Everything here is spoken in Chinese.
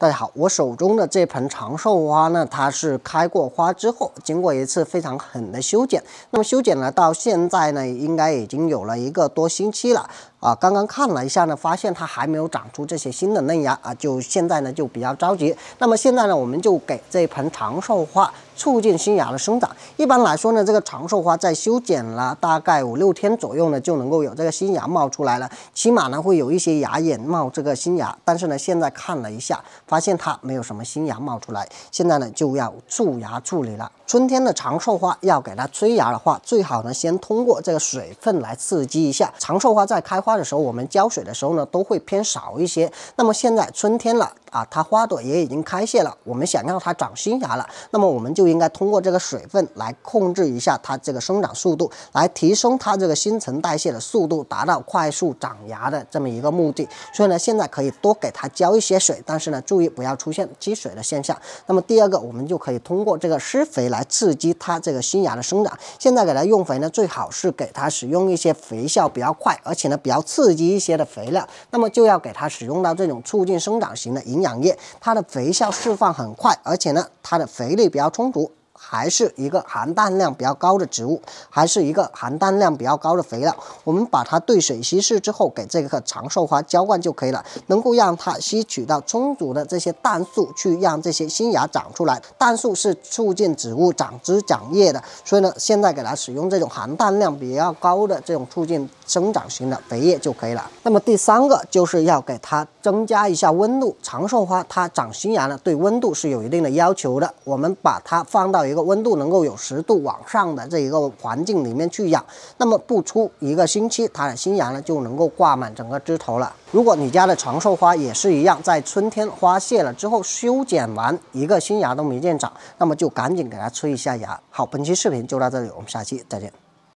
大家好，我手中的这盆长寿花呢，它是开过花之后，经过一次非常狠的修剪，那么修剪呢，到现在呢，应该已经有了一个多星期了。啊，刚刚看了一下呢，发现它还没有长出这些新的嫩芽啊，就现在呢就比较着急。那么现在呢，我们就给这盆长寿花促进新芽的生长。一般来说呢，这个长寿花在修剪了大概五六天左右呢，就能够有这个新芽冒出来了，起码呢会有一些芽眼冒这个新芽。但是呢，现在看了一下，发现它没有什么新芽冒出来，现在呢就要助芽处理了。春天的长寿花要给它催芽的话，最好呢先通过这个水分来刺激一下长寿花在开。花。花的时候，我们浇水的时候呢，都会偏少一些。那么现在春天了。啊，它花朵也已经开谢了，我们想让它长新芽了，那么我们就应该通过这个水分来控制一下它这个生长速度，来提升它这个新陈代谢的速度，达到快速长芽的这么一个目的。所以呢，现在可以多给它浇一些水，但是呢，注意不要出现积水的现象。那么第二个，我们就可以通过这个施肥来刺激它这个新芽的生长。现在给它用肥呢，最好是给它使用一些肥效比较快，而且呢比较刺激一些的肥料。那么就要给它使用到这种促进生长型的营。营养液，它的肥效释放很快，而且呢，它的肥力比较充足。还是一个含氮量比较高的植物，还是一个含氮量比较高的肥料，我们把它兑水稀释之后，给这个长寿花浇灌就可以了，能够让它吸取到充足的这些氮素，去让这些新芽长出来。氮素是促进植物长枝长叶的，所以呢，现在给它使用这种含氮量比较高的这种促进生长型的肥液就可以了。那么第三个就是要给它增加一下温度，长寿花它长新芽呢，对温度是有一定的要求的，我们把它放到。一个温度能够有十度往上的这一个环境里面去养，那么不出一个星期，它的新芽呢就能够挂满整个枝头了。如果你家的长寿花也是一样，在春天花谢了之后修剪完，一个新芽都没见长，那么就赶紧给它催一下芽。好，本期视频就到这里，我们下期再见。